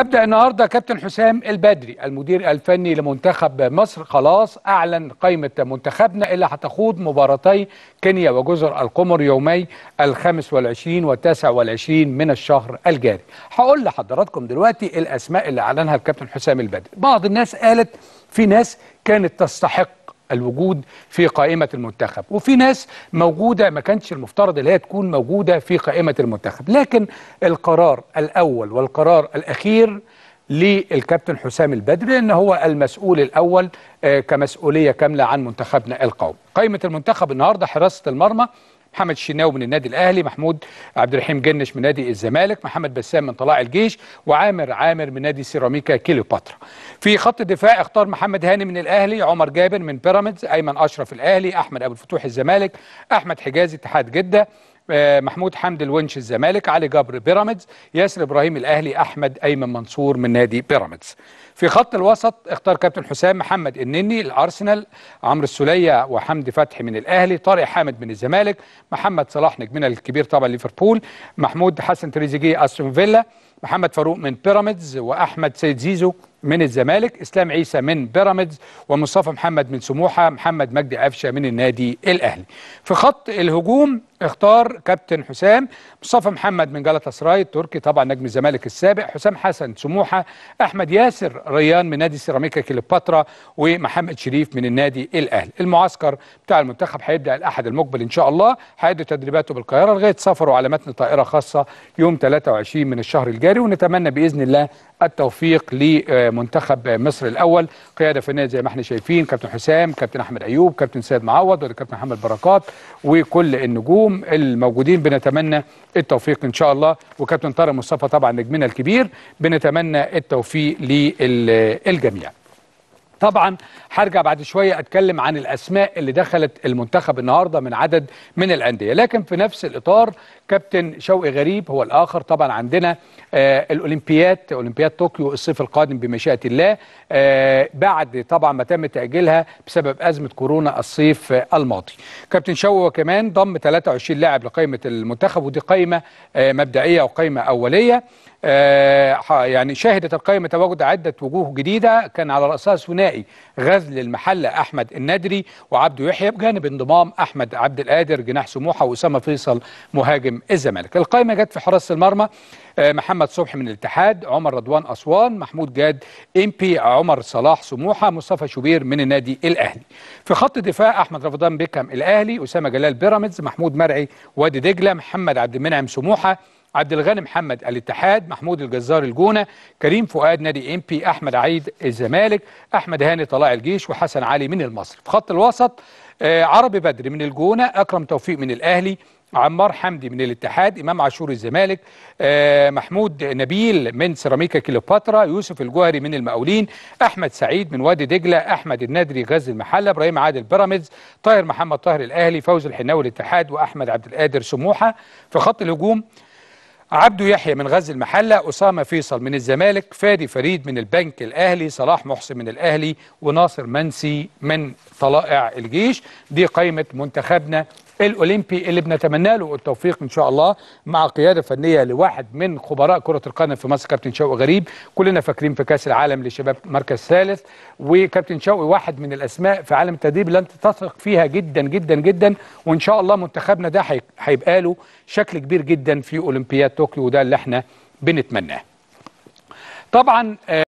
ابدا النهارده كابتن حسام البدري المدير الفني لمنتخب مصر خلاص اعلن قائمه منتخبنا اللي هتخوض مباراتي كينيا وجزر القمر يومي ال25 وال 29 من الشهر الجاري هقول لحضراتكم دلوقتي الاسماء اللي اعلنها الكابتن حسام البدري بعض الناس قالت في ناس كانت تستحق الوجود في قائمة المنتخب وفي ناس موجودة ما كانتش المفترض اللي هي تكون موجودة في قائمة المنتخب لكن القرار الأول والقرار الأخير للكابتن حسام البدري لأن هو المسؤول الأول آه، كمسؤولية كاملة عن منتخبنا القومي قائمة المنتخب النهاردة حراسة المرمى محمد الشناوي من النادي الاهلي محمود عبد الرحيم جنش من نادي الزمالك محمد بسام من طلائع الجيش وعامر عامر من نادي سيراميكا كليوباترا في خط الدفاع اختار محمد هاني من الاهلي عمر جابر من بيراميدز ايمن اشرف الاهلي احمد ابو الفتوح الزمالك احمد حجازي اتحاد جده آه، محمود حمد الونش الزمالك علي جبر بيراميدز ياسر ابراهيم الاهلي احمد ايمن منصور من نادي بيراميدز في خط الوسط اختار كابتن حسام محمد النني الارسنال عمرو السوليه وحمدي فتحي من الاهلي طارق حامد من الزمالك محمد صلاح نجمنا الكبير طبعا ليفربول محمود حسن تريزيجيه استون فيلا محمد فاروق من بيراميدز واحمد سيد زيزو من الزمالك اسلام عيسى من بيراميدز ومصطفى محمد من سموحه محمد مجدي قفشه من النادي الاهلي في خط الهجوم اختار كابتن حسام مصطفى محمد من جلطة سراي التركي طبعا نجم الزمالك السابق حسام حسن سموحه احمد ياسر ريان من نادي سيراميكا كليوباترا ومحمد شريف من النادي الاهلي المعسكر بتاع المنتخب هيبدا الاحد المقبل ان شاء الله هيبدا تدريباته بالقاهره لغايه سفره على متن طائره خاصه يوم 23 من الشهر الجاي الجاري ونتمنى باذن الله التوفيق لمنتخب مصر الاول قياده فنيه زي ما احنا شايفين كابتن حسام كابتن احمد ايوب كابتن سيد معوض والكابتن محمد بركات وكل النجوم الموجودين بنتمنى التوفيق ان شاء الله وكابتن طارق مصطفى طبعا نجمنا الكبير بنتمنى التوفيق للجميع طبعا هرجع بعد شويه اتكلم عن الاسماء اللي دخلت المنتخب النهارده من عدد من الانديه لكن في نفس الاطار كابتن شوقي غريب هو الاخر طبعا عندنا آه، الاولمبياد اولمبياد طوكيو الصيف القادم بمشيئه الله آه، بعد طبعا ما تم تاجيلها بسبب ازمه كورونا الصيف الماضي كابتن شوقي كمان ضم 23 لاعب لقائمه المنتخب ودي قائمه آه، مبدئيه وقائمه اوليه يعني شهدت القائمة تواجد عدة وجوه جديدة كان على رأسها ثنائي غزل المحلة أحمد الندري وعبده يحيى بجانب انضمام أحمد عبد القادر جناح سموحة وأسامة فيصل مهاجم نجم الزمالك القائمه جت في حراسه المرمى آه، محمد صبحي من الاتحاد عمر رضوان اسوان محمود جاد بي عمر صلاح سموحه مصطفى شوبير من النادي الاهلي في خط الدفاع احمد رمضان بيكم الاهلي اسامه جلال بيراميدز محمود مرعي وادي دجله محمد عبد المنعم سموحه عبد الغني محمد الاتحاد محمود الجزار الجونه كريم فؤاد نادي ام بي احمد عيد الزمالك احمد هاني طلائع الجيش وحسن علي من المصري في خط الوسط آه، عربي بدري من الجونه اكرم توفيق من الاهلي عمار حمدي من الاتحاد امام عاشور الزمالك آه، محمود نبيل من سيراميكا كليوباترا يوسف الجوهري من المقاولين احمد سعيد من وادي دجله احمد النادري غزل المحله ابراهيم عادل بيراميدز طاهر محمد طاهر الاهلي فوز الحناوي الاتحاد واحمد عبد القادر سموحه في خط الهجوم عبدو يحيى من غزل المحلة أسامة فيصل من الزمالك فادي فريد من البنك الأهلي صلاح محسن من الأهلي وناصر منسي من طلائع الجيش دي قائمة منتخبنا الاولمبي اللي بنتمنى له التوفيق ان شاء الله مع قياده فنيه لواحد من خبراء كره القدم في مصر كابتن شوقي غريب كلنا فاكرين في كاس العالم لشباب مركز ثالث وكابتن شوقي واحد من الاسماء في عالم التدريب اللي انت تثق فيها جدا جدا جدا وان شاء الله منتخبنا ده هيبقى له شكل كبير جدا في اولمبياد طوكيو وده اللي احنا بنتمناه طبعا آه،